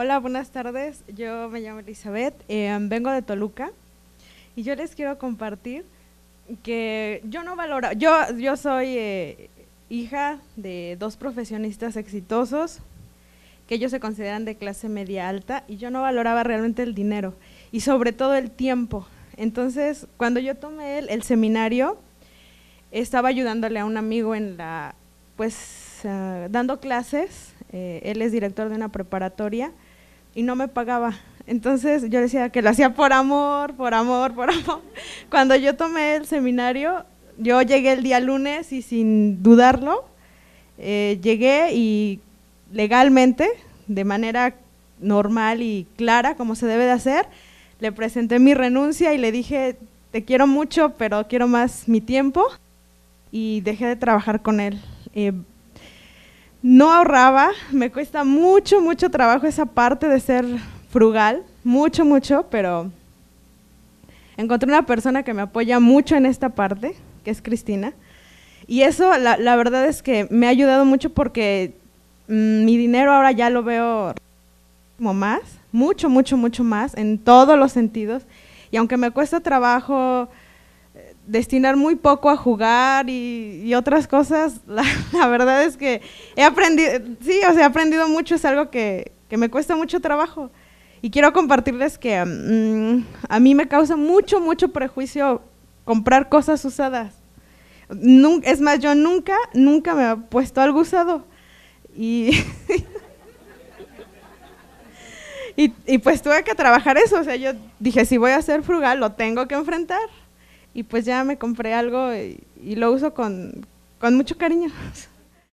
Hola, buenas tardes. Yo me llamo Elizabeth, em, vengo de Toluca y yo les quiero compartir que yo no valoro, yo, yo soy eh, hija de dos profesionistas exitosos que ellos se consideran de clase media alta y yo no valoraba realmente el dinero y sobre todo el tiempo. Entonces, cuando yo tomé el, seminario, estaba ayudándole a un amigo en la, pues, ah, dando clases, eh, él es director de una preparatoria y no me pagaba. Entonces yo decía que lo hacía por amor, por amor, por amor. Cuando yo tomé el seminario, yo llegué el día lunes y sin dudarlo, eh, llegué y legalmente, de manera normal y clara, como se debe de hacer, le presenté mi renuncia y le dije, te quiero mucho, pero quiero más mi tiempo. Y dejé de trabajar con él. Eh, no ahorraba, me cuesta mucho, mucho trabajo esa parte de ser frugal, mucho, mucho, pero encontré una persona que me apoya mucho en esta parte, que es Cristina. Y eso, la, verdad es que me ha ayudado mucho porque mm, mi dinero ahora ya lo veo como más, mucho, mucho, mucho más, en todos los sentidos. Y aunque me cuesta trabajo destinar muy poco a jugar y, otras cosas, la, verdad es que he aprendido, sí, o sea, he aprendido mucho, es algo que, me cuesta mucho trabajo. Y quiero compartirles que mm, a mí me causa mucho, mucho prejuicio comprar cosas usadas. es más, yo nunca, nunca me he puesto algo usado. Y, y, y pues tuve que trabajar eso. O sea, yo dije, si voy a ser frugal, lo tengo que enfrentar y pues ya me compré algo y, lo uso con, con mucho cariño.